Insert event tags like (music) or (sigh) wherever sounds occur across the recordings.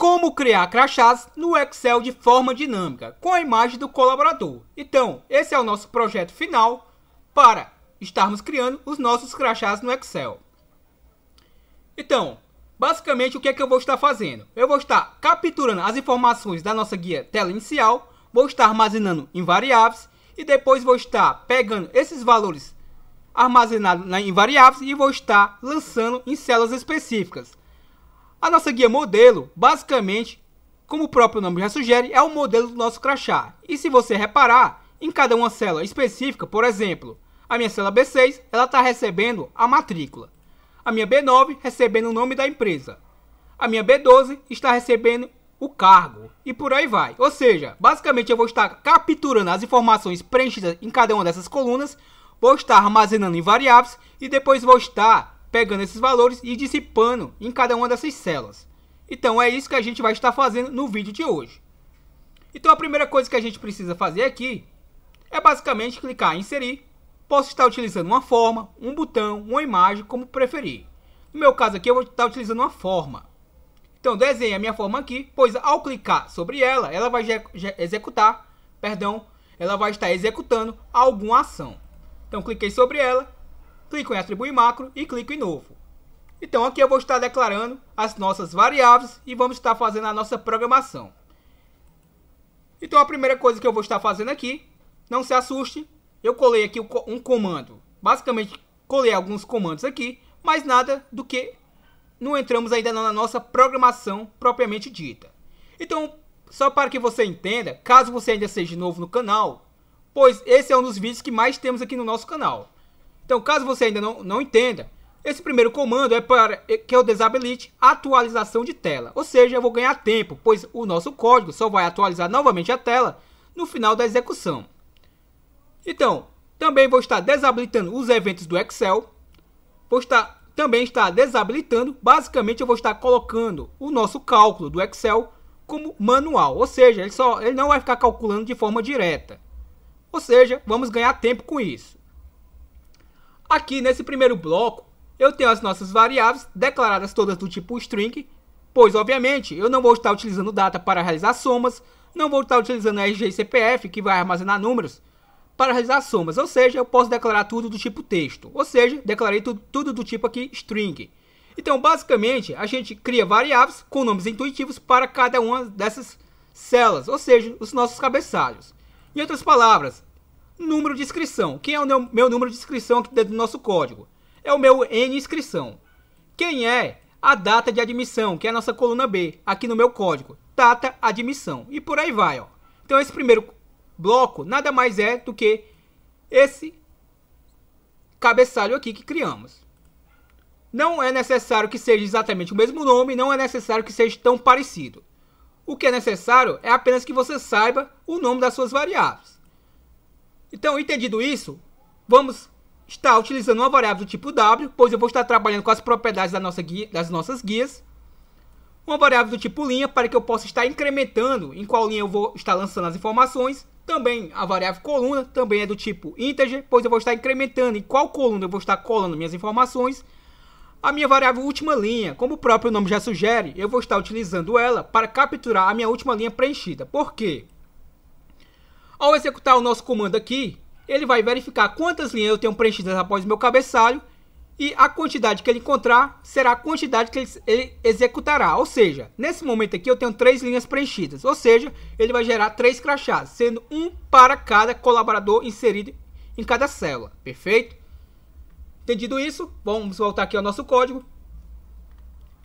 como criar crachás no Excel de forma dinâmica, com a imagem do colaborador. Então, esse é o nosso projeto final para estarmos criando os nossos crachás no Excel. Então, basicamente o que é que eu vou estar fazendo? Eu vou estar capturando as informações da nossa guia tela inicial, vou estar armazenando em variáveis e depois vou estar pegando esses valores armazenados em variáveis e vou estar lançando em células específicas. A nossa guia modelo, basicamente, como o próprio nome já sugere, é o modelo do nosso crachá. E se você reparar, em cada uma célula específica, por exemplo, a minha célula B6 ela está recebendo a matrícula. A minha B9 recebendo o nome da empresa. A minha B12 está recebendo o cargo e por aí vai. Ou seja, basicamente eu vou estar capturando as informações preenchidas em cada uma dessas colunas, vou estar armazenando em variáveis e depois vou estar pegando esses valores e dissipando em cada uma dessas células. Então é isso que a gente vai estar fazendo no vídeo de hoje. Então a primeira coisa que a gente precisa fazer aqui é basicamente clicar em inserir. Posso estar utilizando uma forma, um botão, uma imagem, como preferir. No meu caso aqui eu vou estar utilizando uma forma. Então desenhe a minha forma aqui, pois ao clicar sobre ela, ela vai executar, perdão, ela vai estar executando alguma ação. Então cliquei sobre ela, clico em atribuir macro e clico em novo. Então aqui eu vou estar declarando as nossas variáveis e vamos estar fazendo a nossa programação. Então a primeira coisa que eu vou estar fazendo aqui, não se assuste, eu colei aqui um comando. Basicamente colei alguns comandos aqui, mas nada do que não entramos ainda na nossa programação propriamente dita. Então, só para que você entenda, caso você ainda seja novo no canal, pois esse é um dos vídeos que mais temos aqui no nosso canal. Então, caso você ainda não, não entenda, esse primeiro comando é para é, que eu é desabilite a atualização de tela, ou seja, eu vou ganhar tempo, pois o nosso código só vai atualizar novamente a tela no final da execução. Então, também vou estar desabilitando os eventos do Excel, vou estar, também estar desabilitando, basicamente eu vou estar colocando o nosso cálculo do Excel como manual, ou seja, ele, só, ele não vai ficar calculando de forma direta. Ou seja, vamos ganhar tempo com isso. Aqui nesse primeiro bloco, eu tenho as nossas variáveis declaradas todas do tipo string, pois obviamente eu não vou estar utilizando data para realizar somas, não vou estar utilizando RG e CPF, que vai armazenar números, para realizar somas, ou seja, eu posso declarar tudo do tipo texto, ou seja, declarei tudo, tudo do tipo aqui string. Então, basicamente, a gente cria variáveis com nomes intuitivos para cada uma dessas celas, ou seja, os nossos cabeçalhos. Em outras palavras, número de inscrição. Quem é o meu, número de inscrição aqui dentro do nosso código? É o meu N inscrição. Quem é a data de admissão, que é a nossa coluna B, aqui no meu código? Data admissão. E por aí vai. Ó. Então esse primeiro bloco nada mais é do que esse cabeçalho aqui que criamos. Não é necessário que seja exatamente o mesmo nome, não é necessário que seja tão parecido. O que é necessário é apenas que você saiba o nome das suas variáveis. Então, entendido isso, vamos estar utilizando uma variável do tipo W, pois eu vou estar trabalhando com as propriedades da nossa guia, das nossas guias. Uma variável do tipo linha, para que eu possa estar incrementando em qual linha eu vou estar lançando as informações. Também a variável coluna, também é do tipo integer, pois eu vou estar incrementando em qual coluna eu vou estar colando minhas informações. A minha variável última linha, como o próprio nome já sugere, eu vou estar utilizando ela para capturar a minha última linha preenchida. Por quê? Ao executar o nosso comando aqui, ele vai verificar quantas linhas eu tenho preenchidas após o meu cabeçalho e a quantidade que ele encontrar será a quantidade que ele, executará. Ou seja, nesse momento aqui eu tenho três linhas preenchidas, ou seja, ele vai gerar três crachás, sendo um para cada colaborador inserido em cada célula, perfeito? Entendido isso, vamos voltar aqui ao nosso código.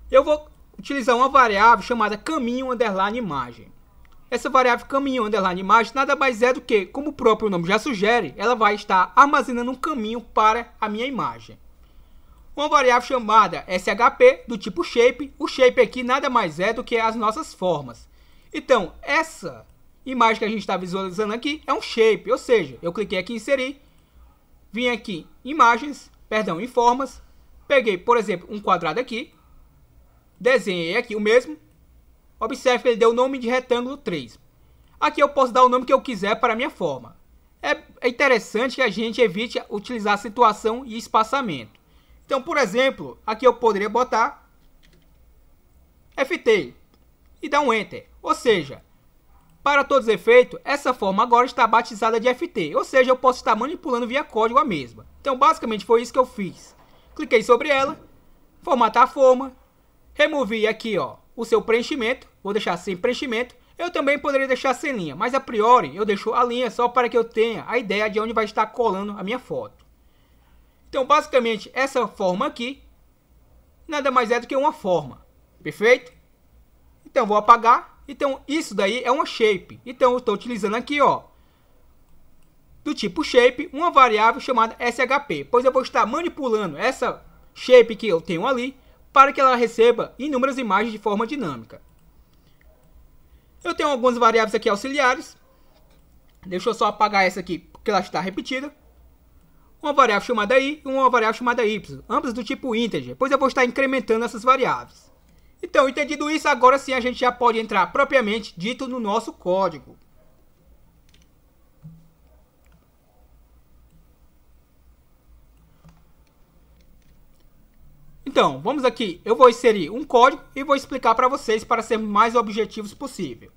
Eu vou utilizar uma variável chamada caminho underline imagem. Essa variável caminho underline imagem nada mais é do que, como o próprio nome já sugere, ela vai estar armazenando um caminho para a minha imagem. Uma variável chamada SHP, do tipo shape, o shape aqui nada mais é do que as nossas formas. Então, essa imagem que a gente está visualizando aqui é um shape, ou seja, eu cliquei aqui em inserir, vim aqui em imagens, perdão, em formas, peguei, por exemplo, um quadrado aqui, desenhei aqui o mesmo, Observe que ele deu o nome de retângulo 3. Aqui eu posso dar o nome que eu quiser para a minha forma. É, é interessante que a gente evite utilizar situação e espaçamento. Então, por exemplo, aqui eu poderia botar FT e dar um Enter. Ou seja, para todos os efeitos, essa forma agora está batizada de FT, ou seja, eu posso estar manipulando via código a mesma. Então, basicamente, foi isso que eu fiz. Cliquei sobre ela, formatar a forma, removi aqui, ó, o seu preenchimento, vou deixar sem preenchimento. Eu também poderia deixar sem linha, mas a priori eu deixo a linha só para que eu tenha a ideia de onde vai estar colando a minha foto. Então, basicamente, essa forma aqui nada mais é do que uma forma, perfeito? Então, vou apagar. Então, isso daí é uma shape. Então, eu estou utilizando aqui, ó, do tipo shape, uma variável chamada SHP, pois eu vou estar manipulando essa shape que eu tenho ali para que ela receba inúmeras imagens de forma dinâmica. Eu tenho algumas variáveis aqui auxiliares. Deixa eu só apagar essa aqui, porque ela está repetida. Uma variável chamada i e uma variável chamada y, ambas do tipo integer, pois eu vou estar incrementando essas variáveis. Então, entendido isso, agora sim a gente já pode entrar propriamente dito no nosso código. Então, vamos aqui. Eu vou inserir um código e vou explicar para vocês para ser mais objetivos possível.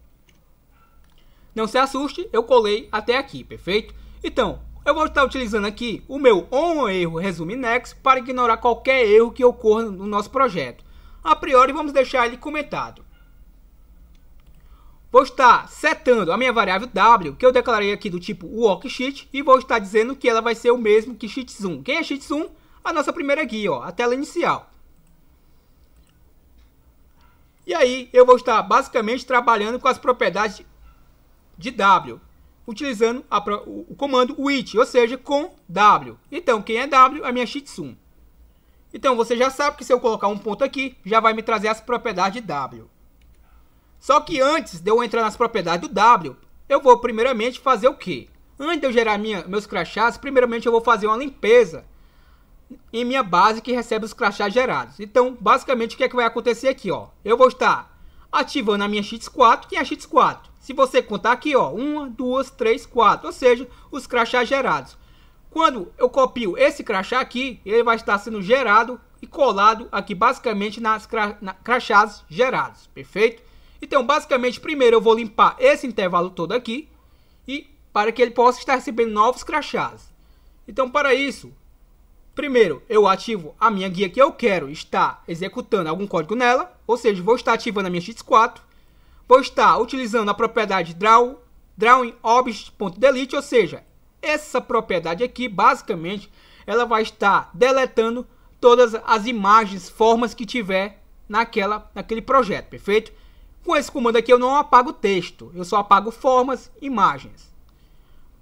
Não se assuste, eu colei até aqui, perfeito? Então, eu vou estar utilizando aqui o meu onErro resume next para ignorar qualquer erro que ocorra no nosso projeto. A priori, vamos deixar ele comentado. Vou estar setando a minha variável w, que eu declarei aqui do tipo worksheet, e vou estar dizendo que ela vai ser o mesmo que sheet 1 Quem é sheet 1 a nossa primeira guia, ó, a tela inicial. E aí eu vou estar basicamente trabalhando com as propriedades de W, utilizando a, o comando which, ou seja, com W. Então, quem é W? A minha Shitsum. Então, você já sabe que se eu colocar um ponto aqui, já vai me trazer as propriedades de W. Só que antes de eu entrar nas propriedades do W, eu vou primeiramente fazer o quê? Antes de eu gerar minha, meus crachás, primeiramente eu vou fazer uma limpeza em minha base que recebe os crachás gerados. Então, basicamente, o que, é que vai acontecer aqui, ó? Eu vou estar ativando a minha Cheats 4, que é a Cheats 4. Se você contar aqui, ó, 1, 2, 3, 4, ou seja, os crachás gerados. Quando eu copio esse crachá aqui, ele vai estar sendo gerado e colado aqui basicamente nas cra na, crachás gerados, perfeito? Então, basicamente, primeiro eu vou limpar esse intervalo todo aqui e para que ele possa estar recebendo novos crachás. Então, para isso, Primeiro, eu ativo a minha guia que eu quero estar executando algum código nela, ou seja, vou estar ativando a minha x4, vou estar utilizando a propriedade draw, drawingObject.delete, ou seja, essa propriedade aqui, basicamente, ela vai estar deletando todas as imagens, formas que tiver naquela, naquele projeto, perfeito? Com esse comando aqui eu não apago texto, eu só apago formas, imagens.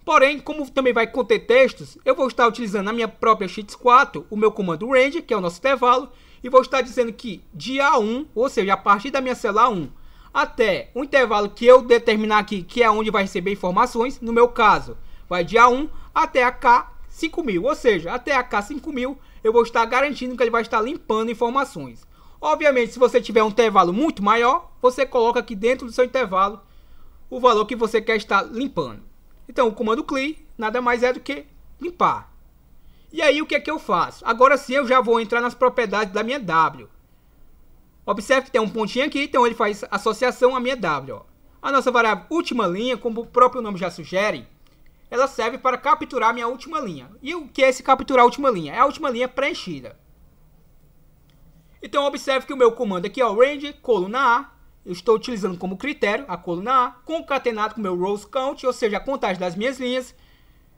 Porém, como também vai conter textos, eu vou estar utilizando na minha própria Sheets 4 o meu comando range, que é o nosso intervalo, e vou estar dizendo que de a 1, ou seja, a partir da minha célula 1, até o intervalo que eu determinar aqui, que é onde vai receber informações, no meu caso, vai de a 1 até a K5000, ou seja, até a K5000 eu vou estar garantindo que ele vai estar limpando informações. Obviamente, se você tiver um intervalo muito maior, você coloca aqui dentro do seu intervalo o valor que você quer estar limpando. Então, o comando clean nada mais é do que limpar. E aí, o que é que eu faço? Agora sim, eu já vou entrar nas propriedades da minha W. Observe que tem um pontinho aqui, então ele faz associação à minha W. Ó. A nossa variável última linha, como o próprio nome já sugere, ela serve para capturar minha última linha. E o que é esse capturar a última linha? É a última linha preenchida. Então observe que o meu comando aqui, ó, range, coluna A, eu estou utilizando como critério a coluna A, concatenado com o meu rows count, ou seja, a contagem das minhas linhas,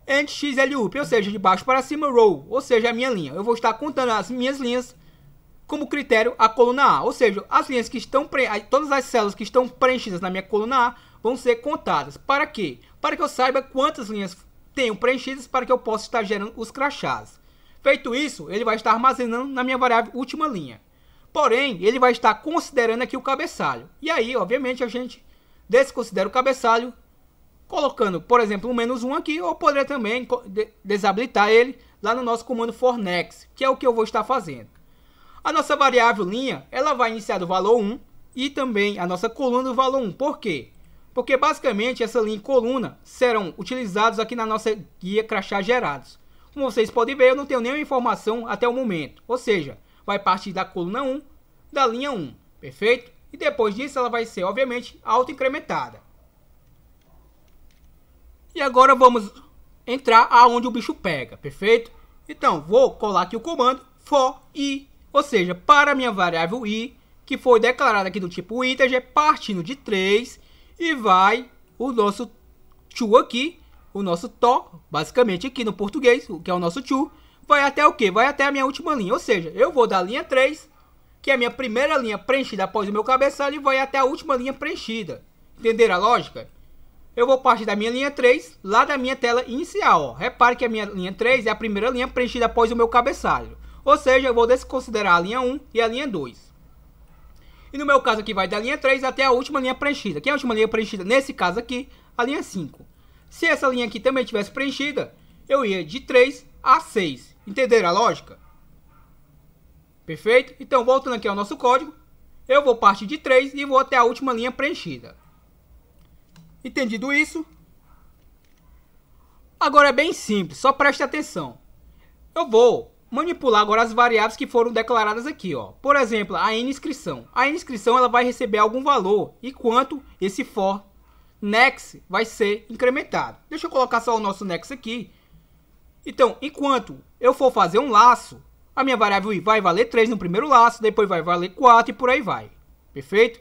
and xlup, ou seja, de baixo para cima, row, ou seja, a minha linha. Eu vou estar contando as minhas linhas como critério a coluna A, ou seja, as linhas que estão todas as células que estão preenchidas na minha coluna A vão ser contadas. Para quê? Para que eu saiba quantas linhas tenho preenchidas para que eu possa estar gerando os crachás. Feito isso, ele vai estar armazenando na minha variável última linha. Porém, ele vai estar considerando aqui o cabeçalho. E aí, obviamente, a gente desconsidera o cabeçalho, colocando, por exemplo, o menos 1 aqui, ou poderia também desabilitar ele lá no nosso comando fornex, que é o que eu vou estar fazendo. A nossa variável linha, ela vai iniciar do valor 1 e também a nossa coluna do valor 1. Por quê? Porque basicamente essa linha e coluna serão utilizados aqui na nossa guia crachá gerados. Como vocês podem ver, eu não tenho nenhuma informação até o momento. Ou seja, vai partir da coluna 1 da linha 1, perfeito? E depois disso ela vai ser, obviamente, autoincrementada. E agora vamos entrar aonde o bicho pega, perfeito? Então, vou colar aqui o comando for i, ou seja, para a minha variável i, que foi declarada aqui do tipo integer, partindo de 3, e vai o nosso to aqui, o nosso to, basicamente aqui no português, o que é o nosso to, vai até o quê? Vai até a minha última linha. Ou seja, eu vou da linha 3, que é a minha primeira linha preenchida após o meu cabeçalho, e vai até a última linha preenchida. Entenderam a lógica? Eu vou partir da minha linha 3, lá da minha tela inicial. Ó. Repare que a minha linha 3 é a primeira linha preenchida após o meu cabeçalho. Ou seja, eu vou desconsiderar a linha 1 e a linha 2. E no meu caso aqui vai da linha 3 até a última linha preenchida. Que é a última linha preenchida? Nesse caso aqui, a linha 5. Se essa linha aqui também tivesse preenchida, eu ia de 3 a 6. Entenderam a lógica? Perfeito? Então, voltando aqui ao nosso código, eu vou partir de 3 e vou até a última linha preenchida. Entendido isso? Agora é bem simples, só preste atenção. Eu vou manipular agora as variáveis que foram declaradas aqui, ó. Por exemplo, a inscrição. A inscrição ela vai receber algum valor e quanto esse for next vai ser incrementado. Deixa eu colocar só o nosso next aqui. Então, enquanto eu for fazer um laço, a minha variável i vai valer 3 no primeiro laço, depois vai valer 4 e por aí vai. Perfeito?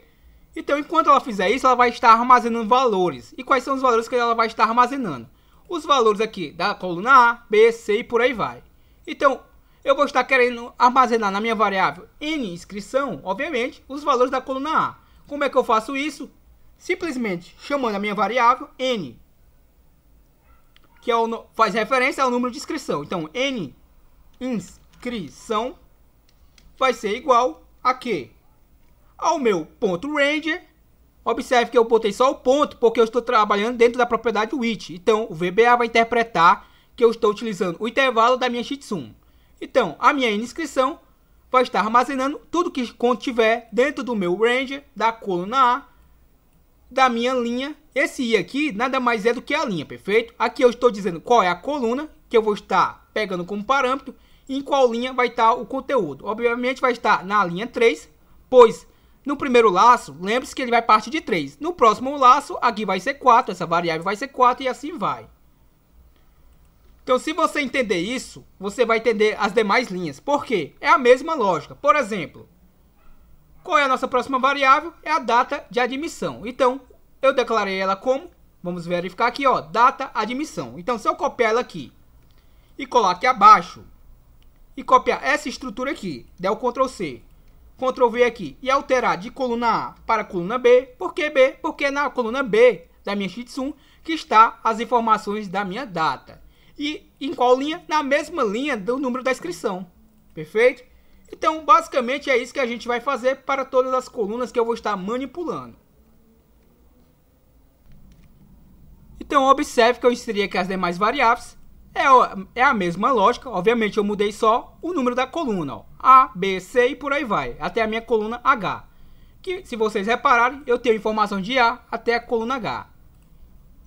Então, enquanto ela fizer isso, ela vai estar armazenando valores. E quais são os valores que ela vai estar armazenando? Os valores aqui da coluna A, B, C e por aí vai. Então, eu vou estar querendo armazenar na minha variável n inscrição, obviamente, os valores da coluna A. Como é que eu faço isso? Simplesmente chamando a minha variável n que é o, faz referência ao número de inscrição. Então, N inscrição vai ser igual a quê? Ao meu ponto range Observe que eu botei só o ponto porque eu estou trabalhando dentro da propriedade which. Então, o VBA vai interpretar que eu estou utilizando o intervalo da minha shitsum. Então, a minha inscrição vai estar armazenando tudo que contiver dentro do meu range da coluna A da minha linha. Esse i aqui nada mais é do que a linha, perfeito? Aqui eu estou dizendo qual é a coluna que eu vou estar pegando como parâmetro e em qual linha vai estar o conteúdo. Obviamente vai estar na linha 3, pois no primeiro laço, lembre-se que ele vai partir de 3. No próximo laço, aqui vai ser 4, essa variável vai ser 4 e assim vai. Então, se você entender isso, você vai entender as demais linhas. Por quê? É a mesma lógica. Por exemplo, qual é a nossa próxima variável? É a data de admissão. Então, eu declarei ela como, vamos verificar aqui, ó, data admissão. Então, se eu copiar ela aqui e colar aqui abaixo, e copiar essa estrutura aqui, der o Ctrl C, Ctrl V aqui, e alterar de coluna A para coluna B, por que B? Porque na coluna B da minha Shih que está as informações da minha data. E em qual linha? Na mesma linha do número da inscrição. Perfeito? Então, basicamente é isso que a gente vai fazer para todas as colunas que eu vou estar manipulando. Então, observe que eu inseri aqui as demais variáveis. É, é, a mesma lógica, obviamente eu mudei só o número da coluna, ó. A, B, C e por aí vai, até a minha coluna H. Que, se vocês repararem, eu tenho informação de A até a coluna H.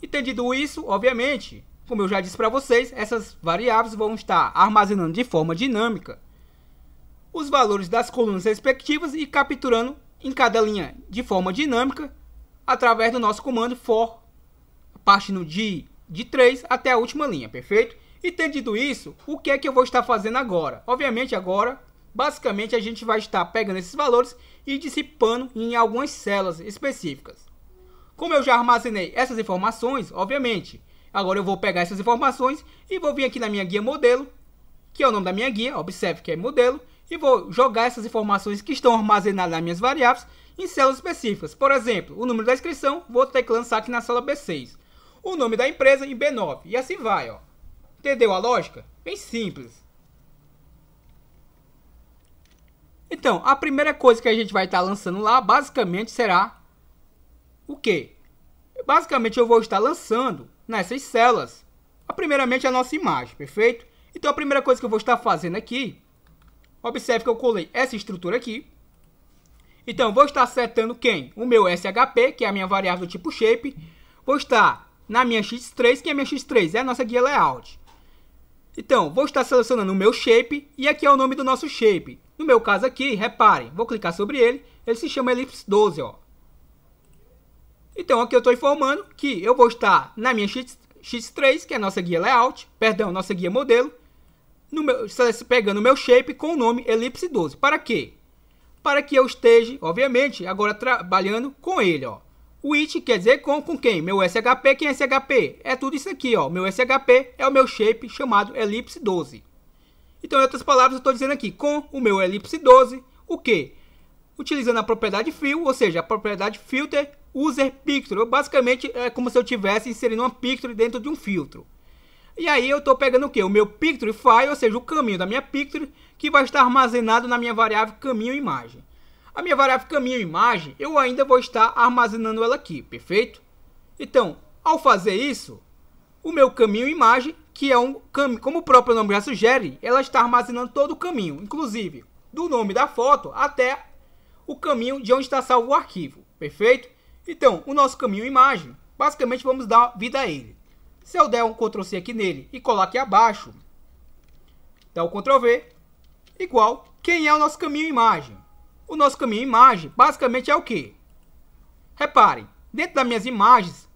Entendido isso, obviamente, como eu já disse para vocês, essas variáveis vão estar armazenando de forma dinâmica os valores das colunas respectivas e capturando em cada linha de forma dinâmica através do nosso comando for, partindo de, de 3 até a última linha, perfeito? e dito isso, o que é que eu vou estar fazendo agora? Obviamente agora, basicamente a gente vai estar pegando esses valores e dissipando em algumas células específicas. Como eu já armazenei essas informações, obviamente, agora eu vou pegar essas informações e vou vir aqui na minha guia modelo, que é o nome da minha guia, observe que é modelo, e vou jogar essas informações que estão armazenadas nas minhas variáveis em células específicas. Por exemplo, o número da inscrição, vou ter que lançar aqui na célula B6. O nome da empresa em B9 e assim vai. Ó. Entendeu a lógica? Bem simples. Então, a primeira coisa que a gente vai estar lançando lá, basicamente, será o quê? Basicamente, eu vou estar lançando nessas células, a primeiramente, a nossa imagem, perfeito? Então, a primeira coisa que eu vou estar fazendo aqui Observe que eu colei essa estrutura aqui. Então, vou estar setando quem? O meu SHP, que é a minha variável do tipo shape. Vou estar na minha x3, que é a minha x3, é a nossa guia layout. Então, vou estar selecionando o meu shape e aqui é o nome do nosso shape. No meu caso aqui, reparem, vou clicar sobre ele, ele se chama elipse 12, ó. Então, aqui eu estou informando que eu vou estar na minha x, x3, que é a nossa guia layout, perdão, nossa guia modelo, no meu, pegando o meu shape com o nome Elipse 12. Para quê? Para que eu esteja, obviamente, agora trabalhando com ele, ó. Which quer dizer com, com quem? Meu SHP, quem é SHP? É tudo isso aqui, ó. Meu SHP é o meu shape chamado Elipse 12. Então, em outras palavras, eu estou dizendo aqui, com o meu Elipse 12, o que? Utilizando a propriedade fill, ou seja, a propriedade filter user picture. Basicamente, é como se eu tivesse inserindo uma picture dentro de um filtro. E aí eu estou pegando o que? O meu picture file, ou seja, o caminho da minha picture, que vai estar armazenado na minha variável caminho imagem. A minha variável caminho imagem, eu ainda vou estar armazenando ela aqui, perfeito? Então, ao fazer isso, o meu caminho imagem, que é um caminho, como o próprio nome já sugere, ela está armazenando todo o caminho, inclusive do nome da foto até o caminho de onde está salvo o arquivo, perfeito? Então, o nosso caminho imagem, basicamente vamos dar vida a ele. Se eu der um Ctrl C aqui nele e colar aqui abaixo, dá o Ctrl V, igual quem é o nosso caminho imagem. O nosso caminho imagem basicamente é o que? Reparem, dentro das minhas imagens,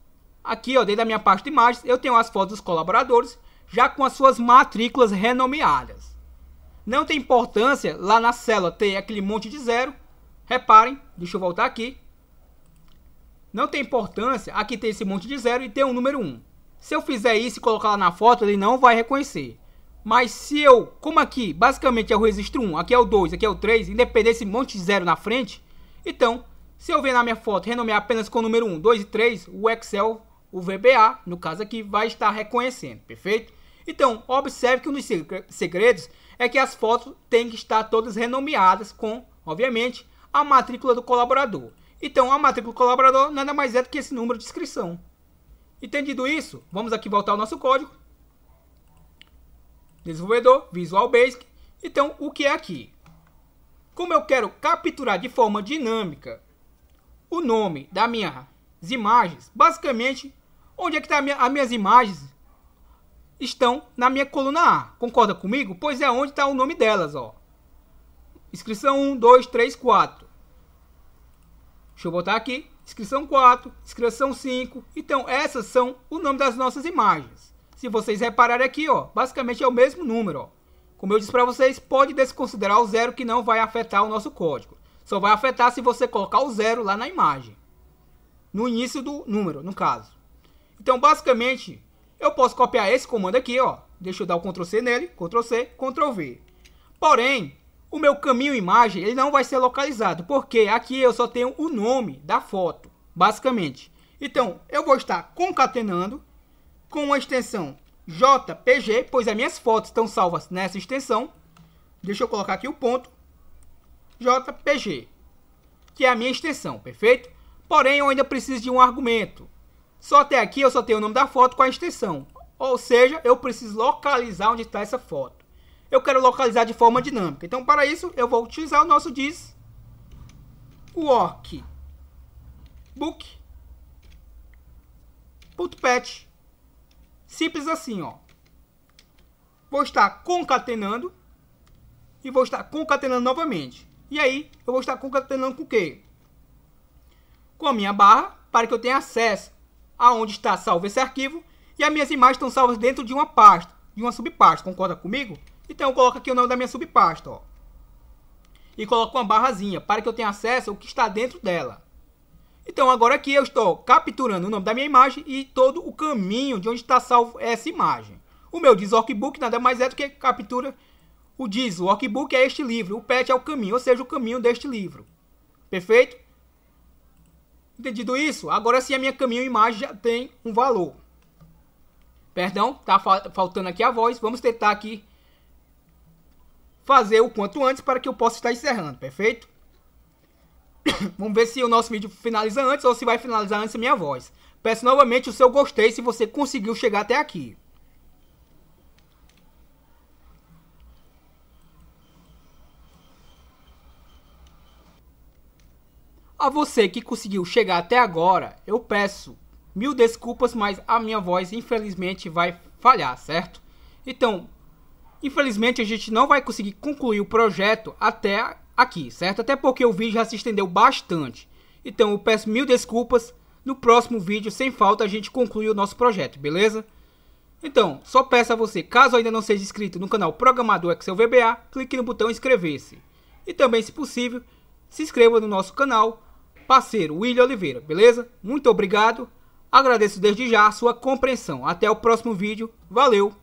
aqui ó, dentro da minha pasta de imagens, eu tenho as fotos dos colaboradores já com as suas matrículas renomeadas. Não tem importância lá na célula ter aquele monte de zero. Reparem, deixa eu voltar aqui. Não tem importância aqui ter esse monte de zero e ter um número 1. Se eu fizer isso e colocar lá na foto, ele não vai reconhecer. Mas se eu, como aqui, basicamente é o registro 1, aqui é o 2, aqui é o 3, independente desse monte de zero na frente, então, se eu ver na minha foto renomear apenas com o número 1, 2 e 3, o Excel, o VBA, no caso aqui, vai estar reconhecendo, perfeito? Então, observe que um dos segredos é que as fotos têm que estar todas renomeadas com, obviamente, a matrícula do colaborador. Então, a matrícula do colaborador nada mais é do que esse número de inscrição. Entendido isso, vamos aqui voltar ao nosso código. Desenvolvedor, Visual Basic. Então, o que é aqui? Como eu quero capturar de forma dinâmica o nome das minhas imagens, basicamente, onde é que estão tá minha, as minhas imagens? Estão na minha coluna A. Concorda comigo? Pois é onde está o nome delas, ó. Inscrição 1, 2, 3, 4. Deixa eu botar aqui inscrição 4, inscrição 5. Então, essas são o nome das nossas imagens. Se vocês repararem aqui, ó, basicamente é o mesmo número. Ó. Como eu disse para vocês, pode desconsiderar o zero que não vai afetar o nosso código. Só vai afetar se você colocar o zero lá na imagem. No início do número, no caso. Então, basicamente, eu posso copiar esse comando aqui, ó. Deixa eu dar o Ctrl C nele, Ctrl C, Ctrl V. Porém, o meu caminho imagem ele não vai ser localizado, porque aqui eu só tenho o nome da foto, basicamente. Então, eu vou estar concatenando com a extensão JPG, pois as minhas fotos estão salvas nessa extensão. Deixa eu colocar aqui o ponto. JPG, que é a minha extensão, perfeito? Porém, eu ainda preciso de um argumento. Só até aqui eu só tenho o nome da foto com a extensão. Ou seja, eu preciso localizar onde está essa foto eu quero localizar de forma dinâmica. Então, para isso, eu vou utilizar o nosso diz workbook.patch. Simples assim, ó. Vou estar concatenando e vou estar concatenando novamente. E aí, eu vou estar concatenando com o quê? Com a minha barra, para que eu tenha acesso aonde está salvo esse arquivo. E as minhas imagens estão salvas dentro de uma pasta, de uma subpasta. Concorda comigo? Então eu coloco aqui o nome da minha subpasta, ó. E coloco uma barrazinha para que eu tenha acesso ao que está dentro dela. Então agora aqui eu estou capturando o nome da minha imagem e todo o caminho de onde está salvo essa imagem. O meu diz workbook nada mais é do que captura o diz. workbook é este livro, o patch é o caminho, ou seja, o caminho deste livro. Perfeito? Entendido isso? Agora sim a minha caminho imagem já tem um valor. Perdão, tá faltando aqui a voz. Vamos tentar aqui fazer o quanto antes para que eu possa estar encerrando, perfeito? (coughs) Vamos ver se o nosso vídeo finaliza antes ou se vai finalizar antes a minha voz. Peço novamente o seu gostei se você conseguiu chegar até aqui. A você que conseguiu chegar até agora, eu peço mil desculpas, mas a minha voz infelizmente vai falhar, certo? Então, Infelizmente, a gente não vai conseguir concluir o projeto até aqui, certo? Até porque o vídeo já se estendeu bastante. Então, eu peço mil desculpas. No próximo vídeo, sem falta, a gente conclui o nosso projeto, beleza? Então, só peço a você, caso ainda não seja inscrito no canal Programador Excel VBA, clique no botão inscrever-se. E também, se possível, se inscreva no nosso canal, parceiro William Oliveira, beleza? Muito obrigado, agradeço desde já a sua compreensão. Até o próximo vídeo, valeu!